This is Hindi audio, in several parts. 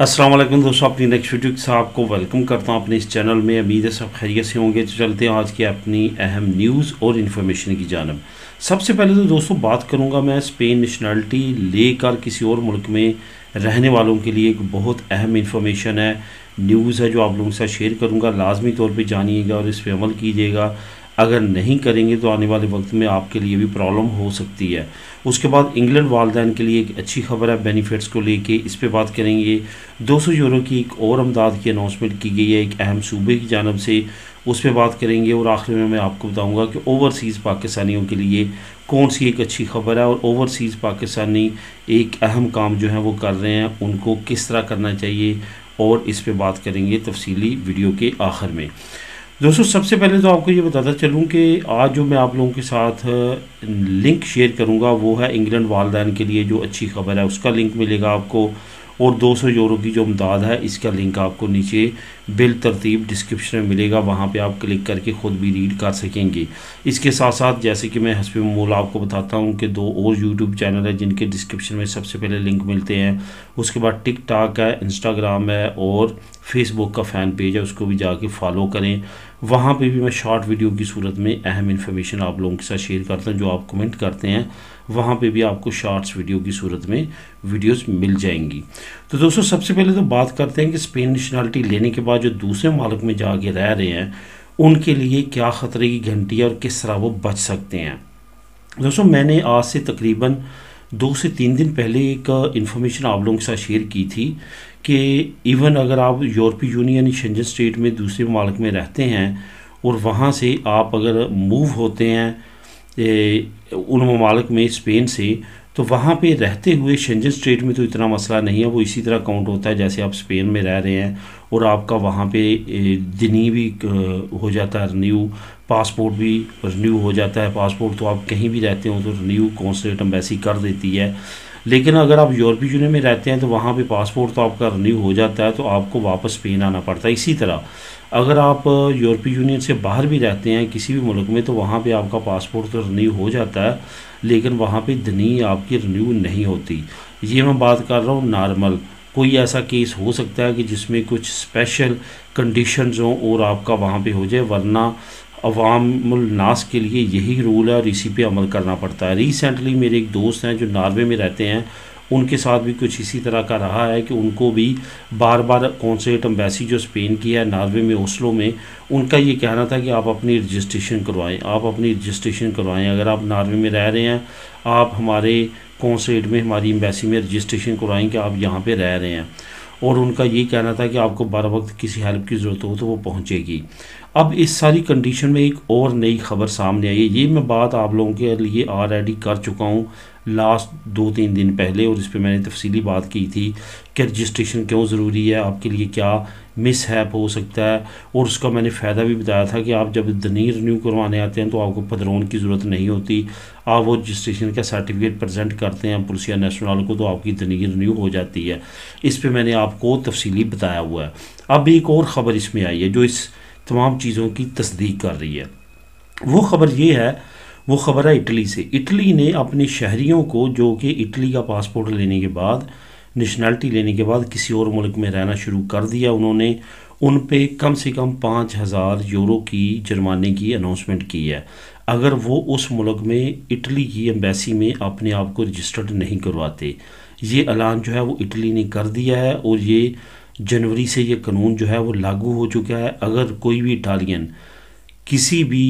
असलम दोस्तों अपनी नेक्स्ट वीडियो के साथ आपको वेलकम करता हूं अपने इस चैनल में उम्मीद है सब खैरियत से होंगे तो चलते हैं आज की अपनी अहम न्यूज़ और इन्फॉर्मेशन की जानब सबसे पहले तो दोस्तों बात करूंगा मैं स्पेन नेशनलिटी लेकर किसी और मुल्क में रहने वालों के लिए एक बहुत अहम इन्फॉर्मेशन है न्यूज़ है जो आप लोगों के साथ शेयर करूँगा लाजमी तौर पर जानिएगा और इस पर अमल कीजिएगा अगर नहीं करेंगे तो आने वाले वक्त में आपके लिए भी प्रॉब्लम हो सकती है उसके बाद इंग्लैंड वालदेन के लिए एक अच्छी खबर है बेनिफिट्स को लेके इस पे बात करेंगे 200 यूरो की एक और अमदाद की अनाउंसमेंट की गई है एक अहम सूबे की जानब से उस पर बात करेंगे और आखिर में मैं आपको बताऊंगा कि ओवरसीज़ पाकिस्तानियों के लिए कौन सी एक अच्छी खबर है और ओवरसीज़ पाकिस्तानी एक अहम काम जो है वो कर रहे हैं उनको किस तरह करना चाहिए और इस पर बात करेंगे तफसीली वीडियो के आखिर में दोस्तों सबसे पहले तो आपको ये बताता चलूँ कि आज जो मैं आप लोगों के साथ लिंक शेयर करूँगा वो है इंग्लैंड वालदेन के लिए जो अच्छी खबर है उसका लिंक मिलेगा आपको और 200 यूरो की जो अमदाद है इसका लिंक आपको नीचे बिल तरतीब डिस्क्रिप्शन में मिलेगा वहाँ पे आप क्लिक करके ख़ुद भी रीड कर सकेंगे इसके साथ साथ जैसे कि मैं हसफ मूल आपको बताता हूँ कि दो और यूट्यूब चैनल हैं जिनके डिस्क्रिप्शन में सबसे पहले लिंक मिलते हैं उसके बाद टिक टाक है इंस्टाग्राम है और फेसबुक का फ़ैन पेज है उसको भी जाके फॉलो करें वहाँ पे भी मैं शॉर्ट वीडियो की सूरत में अहम इन्फॉर्मेशन आप लोगों के साथ शेयर करता हूँ जो आप कमेंट करते हैं वहाँ पे भी आपको शॉर्ट्स वीडियो की सूरत में वीडियोस मिल जाएंगी तो दोस्तों सबसे पहले तो बात करते हैं कि स्पेन नेशनलिटी लेने के बाद बाद जो दूसरे मालक में जाके रह रहे हैं उनके लिए क्या ख़तरे की घंटी है और किस तरह वो बच सकते हैं दोस्तों मैंने आज से तकरीबन दो से तीन दिन पहले एक इन्फॉर्मेशन आप लोगों के साथ शेयर की थी कि इवन अगर आप यूरोपीय यूनियन शंजन स्टेट में दूसरे मालक में रहते हैं और वहाँ से आप अगर मूव होते हैं ए, उन ममालक में स्पेन से तो वहाँ पे रहते हुए शंजन स्टेट में तो इतना मसला नहीं है वो इसी तरह काउंट होता है जैसे आप स्पेन में रह रहे हैं और आपका वहाँ पे दिनी भी हो जाता है रिन्यू पासपोर्ट भी रिन्यू हो जाता है पासपोर्ट तो आप कहीं भी रहते हो तो रिन्यू कौनसलेट अम्बेसी कर देती है लेकिन अगर आप यूरोपीय यूनियन में रहते हैं तो वहाँ पे पासपोर्ट तो आपका रिन्यू हो जाता है तो आपको वापस स्पेन आना पड़ता है इसी तरह अगर आप यूरोपीय यूनियन से बाहर भी रहते हैं किसी भी मुल्क में तो वहाँ पे आपका पासपोर्ट तो रिन्यू हो जाता है लेकिन वहाँ पे दनी आपकी रिन्यू नहीं होती ये मैं बात कर रहा हूँ नॉर्मल कोई ऐसा केस हो सकता है कि जिसमें कुछ स्पेशल कंडीशन हों और आपका वहाँ पे हो जाए वरना अवामनास के लिए यही रूल है और इसी पे अमल करना पड़ता है रिसेंटली मेरे एक दोस्त हैं जो नार्वे में रहते हैं उनके साथ भी कुछ इसी तरह का रहा है कि उनको भी बार बार कौनसेट एम्बेसी जो स्पेन की है नार्वे में ओस्लो में उनका ये कहना था कि आप अपनी रजिस्ट्रेशन करवाएं आप अपनी रजिस्ट्रेशन करवाएं अगर आप नार्वे में रह रहे हैं आप हमारे कौनसलेट में हमारी एम्बेसी में रजिस्ट्रेशन करवाएँ कि आप यहाँ पर रह रहे हैं और उनका ये कहना था कि आपको बार वक्त किसी हेल्प की ज़रूरत हो तो वो पहुँचेगी अब इस सारी कंडीशन में एक और नई खबर सामने आई है ये मैं बात आप लोगों के लिए ऑलरेडी कर चुका हूँ लास्ट दो तीन दिन पहले और इस पर मैंने तफसीली बात की थी कि रजिस्ट्रेशन क्यों ज़रूरी है आपके लिए क्या मिस हैप हो सकता है और उसका मैंने फ़ायदा भी बताया था कि आप जब दनी रिन्यू करवाने आते हैं तो आपको पदरोन की ज़रूरत नहीं होती आप वो रजिस्ट्रेशन का सर्टिफिकेट प्रेजेंट करते हैं पुलिस या नेशनल को तो आपकी दनी रिन्यू हो जाती है इस पर मैंने आपको तफसीली बताया हुआ है अब एक और ख़बर इसमें आई है जो इस तमाम चीज़ों की तस्दीक कर रही है वो ख़बर ये है वो ख़बर है इटली से इटली ने अपने शहरीों को जो कि इटली का पासपोर्ट लेने के बाद नेशनलिटी लेने के बाद किसी और मुल्क में रहना शुरू कर दिया उन्होंने उन पे कम से कम पाँच हज़ार यूरो की जुर्माने की अनाउंसमेंट की है अगर वो उस मुल्क में इटली की एम्बेसी में अपने आप को रजिस्टर्ड नहीं करवाते ये ऐलान जो है वो इटली ने कर दिया है और ये जनवरी से ये कानून जो है वो लागू हो चुका है अगर कोई भी इटालियन किसी भी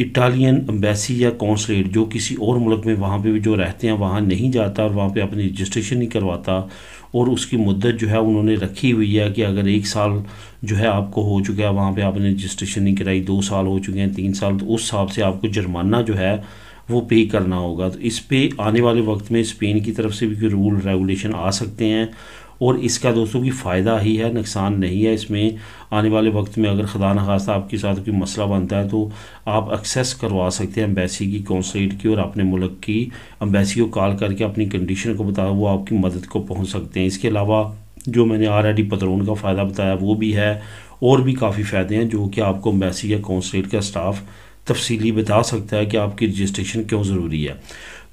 इटालियन एम्बेसी या कौंसलेट जो किसी और मुल्क में वहाँ पे भी जो रहते हैं वहाँ नहीं जाता और वहाँ पे अपनी रजिस्ट्रेशन नहीं करवाता और उसकी मुद्दत जो है उन्होंने रखी हुई है कि अगर एक साल जो है आपको हो चुका है वहाँ पे आपने रजिस्ट्रेशन नहीं कराई दो साल हो चुके हैं तीन साल तो उस हिसाब से आपको जुर्माना जो है वो पे करना होगा तो इस पर आने वाले वक्त में स्पेन की तरफ से भी कोई रूल रेगुलेशन आ सकते हैं और इसका दोस्तों की फ़ायदा ही है नुकसान नहीं है इसमें आने वाले वक्त में अगर खुदा नखास्त आपके साथ कोई मसला बनता है तो आप एक्सेस करवा सकते हैं अम्बेसी की कौंसलेट की और अपने मुल्क की अम्बेसी को कॉल करके अपनी कंडीशन को बता वो आपकी मदद को पहुँच सकते हैं इसके अलावा जो मैंने ऑलरेडी पतरून का फ़ायदा बताया वो भी है और भी काफ़ी फ़ायदे हैं जो कि आपको अम्बेसी या कौंसलेट का स्टाफ तफसीली बता सकता है कि आपकी रजिस्ट्रेशन क्यों ज़रूरी है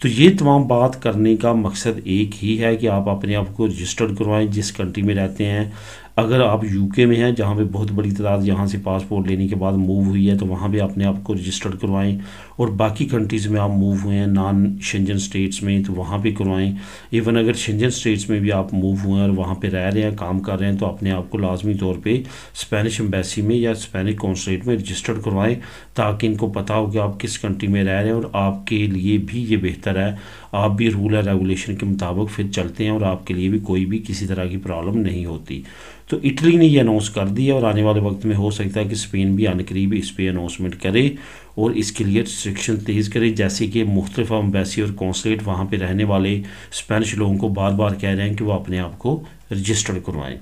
तो ये तमाम बात करने का मकसद एक ही है कि आप अपने आप को रजिस्टर्ड करवाएं जिस कंट्री में रहते हैं अगर आप यूके में हैं जहाँ पे बहुत बड़ी तादाद यहाँ से पासपोर्ट लेने के बाद मूव हुई है तो वहाँ भी अपने आप को रजिस्टर्ड करवाएं और बाकी कंट्रीज़ में आप मूव हुए हैं नॉन शेंजन स्टेट्स में तो वहाँ भी करवाएं इवन अगर शेंजन स्टेट्स में भी आप मूव हुए हैं और वहाँ पर रह रहे हैं काम कर रहे हैं तो अपने आप को लाजमी तौर पर स्पेनिश एम्बेसी में या स्पेनिश कौंसलेट में रजिस्टर्ड करवाएँ ताकि इनको पता हो कि आप किस कंट्री में रह रहे हैं और आपके लिए भी ये बेहतर है आप भी रूल एंड रेगुलेशन के मुताबिक फिर चलते हैं और आपके लिए भी कोई भी किसी तरह की प्रॉब्लम नहीं होती तो इटली ने ये अनाउंस कर दिया और आने वाले वक्त में हो सकता है कि स्पेन भी आने करीब इस पर अनाउंसमेंट करे और इसके लिए रिस्ट्रिक्शन तेज़ करे जैसे कि मुख्तफ अम्बेसी और कौंसलेट वहाँ पर रहने वाले स्पेनिश लोगों को बार बार कह रहे हैं कि वो अपने आप को रजिस्टर्ड करवाएँ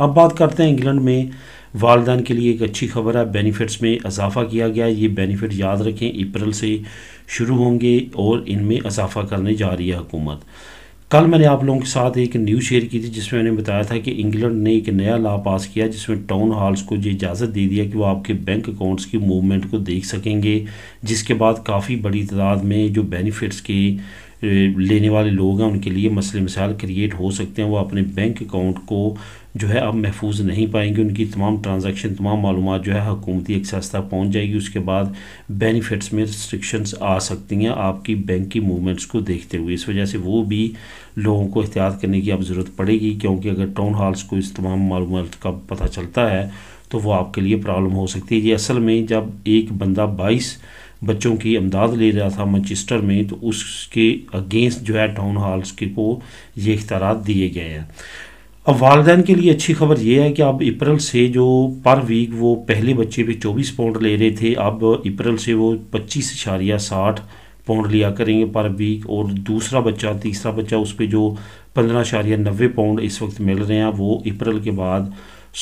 अब बात करते हैं इंग्लैंड में वालदान के लिए एक अच्छी खबर है बेनिफिट्स में इजाफा किया गया ये बेनिफिट याद रखें अप्रैल से शुरू होंगे और इनमें इजाफा करने जा रही है हुकूमत कल मैंने आप लोगों के साथ एक न्यूज़ शेयर की थी जिसमें मैंने बताया था कि इंग्लैंड ने एक नया लॉ पास किया जिसमें टाउन हॉल्स को ये इजाज़त दे दिया कि वो आपके बैंक अकाउंट्स की मूवमेंट को देख सकेंगे जिसके बाद काफ़ी बड़ी तादाद में जो बेनिफिट्स के लेने वाले लोग हैं उनके लिए मसले मिसाल क्रिएट हो सकते हैं वो अपने बैंक अकाउंट को जो है अब महफूज नहीं पाएंगे उनकी तमाम ट्रांजैक्शन तमाम मालूम जो है हकूमती एक तक पहुँच जाएगी उसके बाद बेनिफिट्स में रिस्ट्रिक्शंस आ सकती हैं आपकी बैंक की मूवमेंट्स को देखते हुए इस वजह से वो भी लोगों को एहतियात करने की अब ज़रूरत पड़ेगी क्योंकि अगर टाउन हॉल्स को इस तमाम मालूम का पता चलता है तो वो आपके लिए प्रॉब्लम हो सकती है ये असल में जब एक बंदा बाईस बच्चों की अमदाद ले रहा था मंचस्टर में तो उसके अगेंस्ट जो है टाउन हॉल्स के को ये इख्तार दिए गए हैं अब वालदेन के लिए अच्छी खबर यह है कि अब अप्रैल से जो पर वीक वो पहले बच्चे पे 24 पाउंड ले रहे थे अब अप्रैल से वो पच्चीस इशारिया साठ पाउंड लिया करेंगे पर वीक और दूसरा बच्चा तीसरा बच्चा उस पर जो पंद्रह इशारिया नब्बे पाउंड इस वक्त मिल रहे हैं वो अप्रैल के बाद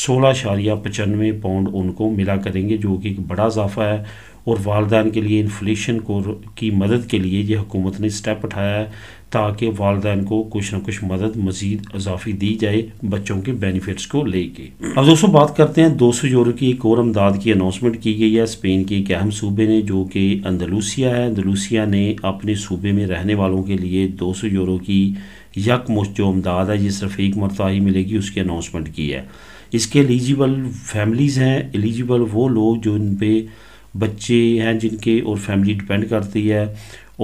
सोलह शारिया पचानवे पाउंड उनको मिला करेंगे जो कि एक बड़ा इजाफा है और वालदान के लिए इन्फ्लेशन को की मदद के लिए ये हुकूमत ने स्टेप उठाया है ताकि वालदान को कुछ ना कुछ मदद मजीद इजाफी दी जाए बच्चों के बेनिफिट्स को लेके अब दोस्तों बात करते हैं दो सौ यूरो की एक और अमदाद की अनाउंसमेंट की गई है स्पेन के एक अहम सूबे ने जो कि अंदलूसिया है अंदलूसिया ने अपने सूबे में रहने वालों के लिए दो सौ यूरो की यकमुश जो अमदाद है ये सिर्फ एक मरतबा ही मिलेगी उसकी अनाउंसमेंट की है इसके एलिजिबल फैमिलीज़ हैं एलिजिबल वो लोग जो इन पे बच्चे हैं जिनके और फैमिली डिपेंड करती है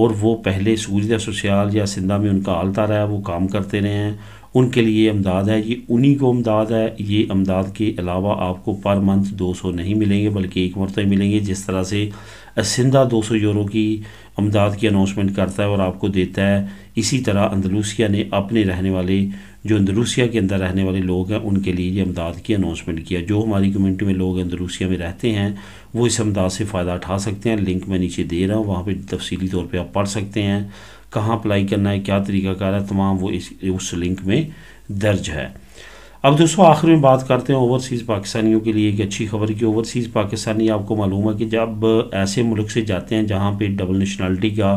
और वो पहले सूजदा सुशियाल या सिंधा में उनका आलता रहा वो काम करते रहे हैं उनके लिए अमदाद है ये उन्हीं को अमदाद है ये अमदाद के अलावा आपको पर मंथ 200 नहीं मिलेंगे बल्कि एक ही मिलेंगे जिस तरह से सिंधा 200 यूरो की अमदाद की अनाउंसमेंट करता है और आपको देता है इसी तरह अंदलूसिया ने अपने रहने वाले जो अंदरूसिया के अंदर रहने वाले लोग हैं उनके लिए ये अमदाद की अनाउंसमेंट किया जो हमारी कम्युनिटी में लोग अंदरूसिया में रहते हैं वो इस अमदाद से फ़ायदा उठा सकते हैं लिंक मैं नीचे दे रहा हूँ वहाँ पर तफसीली तौर पर आप पढ़ सकते हैं कहाँ अप्लाई करना है क्या तरीकाकार है तमाम वो इस उस लिंक में दर्ज है अब दोस्तों आखिर में बात करते हैं ओवरसीज़ पाकिस्तानियों के लिए एक अच्छी खबर कि ओवरसीज़ पाकिस्तानी आपको मालूम है कि जब ऐसे मुल्क से जाते हैं जहाँ पे डबल नेशनलिटी का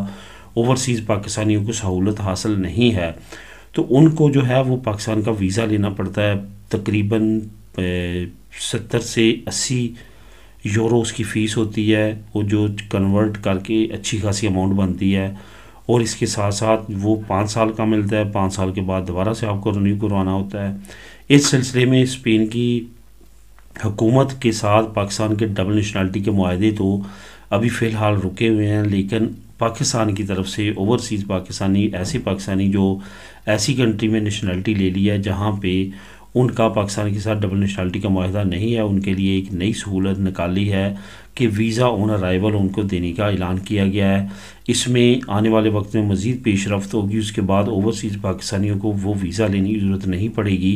ओवरसीज़ पाकिस्तानियों को सहूलत हासिल नहीं है तो उनको जो है वो पाकिस्तान का वीज़ा लेना पड़ता है तकरीबन सत्तर से अस्सी यूरो उसकी फ़ीस होती है वो जो कन्वर्ट करके अच्छी खासी अमाउंट बनती है और इसके साथ साथ वो पाँच साल का मिलता है पाँच साल के बाद दोबारा से आपको रिन्यू करवाना होता है इस सिलसिले में स्पेन की हुकूमत के साथ पाकिस्तान के डबल नेशनलिटी के माहे तो अभी फ़िलहाल रुके हुए हैं लेकिन पाकिस्तान की तरफ से ओवरसीज़ पाकिस्तानी ऐसे पाकिस्तानी जो ऐसी कंट्री में नेशनलिटी ले ली है जहाँ पे उनका पाकिस्तान के साथ डबल नेशनलिटी का माहा नहीं है उनके लिए एक नई सहूलत निकाली है कि वीज़ा ऑन अराइवल उनको देने का ऐलान किया गया है इसमें आने वाले वक्त में मज़ीद पेश रफ्त होगी उसके बाद ओवरसीज़ पाकिस्तानियों को वो वीज़ा लेने की ज़रूरत नहीं पड़ेगी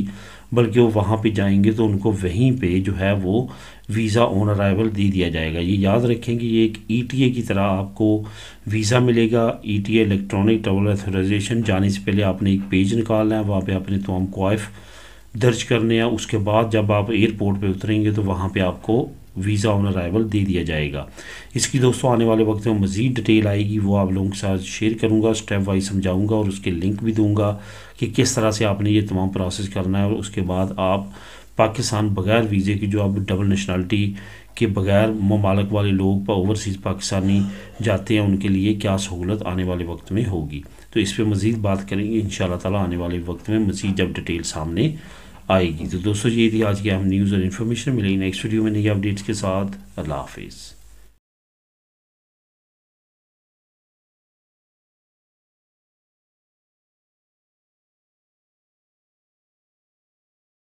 बल्कि वो वहाँ पर जाएंगे तो उनको वहीं पर जो है वो वीज़ा ऑन अराइवल दे दिया जाएगा ये याद रखें कि ये एक ए e की तरह आपको वीज़ा मिलेगा ईटीए इलेक्ट्रॉनिक ट्रेवल अथोराइजेशन जाने से पहले आपने एक पेज निकालना है वहाँ पर अपने तमाम क्वाइफ़ दर्ज करने या उसके बाद जब आप एयरपोर्ट पे उतरेंगे तो वहाँ पे आपको वीज़ा ऑन अराइवल दे दिया जाएगा इसकी दोस्तों आने वाले वक्त में मज़ीद डिटेल आएगी वो आप लोगों के साथ शेयर करूँगा स्टेप वाइज समझाऊँगा और उसके लिंक भी दूँगा कि किस तरह से आपने ये तमाम प्रोसेस करना है और उसके बाद आप पाकिस्तान बगैर वीज़े की जो आप डबल नेशनलिटी के बगैर ममालक वाले लोग ओवरसीज़ पाकिस्तानी जाते हैं उनके लिए क्या सहूलत आने वाले वक्त में होगी तो इस पर मज़ीद बात करेंगे इन ताला आने वाले वक्त में मज़ीद जब डिटेल सामने आएगी तो दोस्तों ये थी आज की अहम न्यूज़ और इन्फॉर्मेशन मिलेगी नेक्स्ट वीडियो में नई अपडेट्स के साथ अल्लाह हाफिज़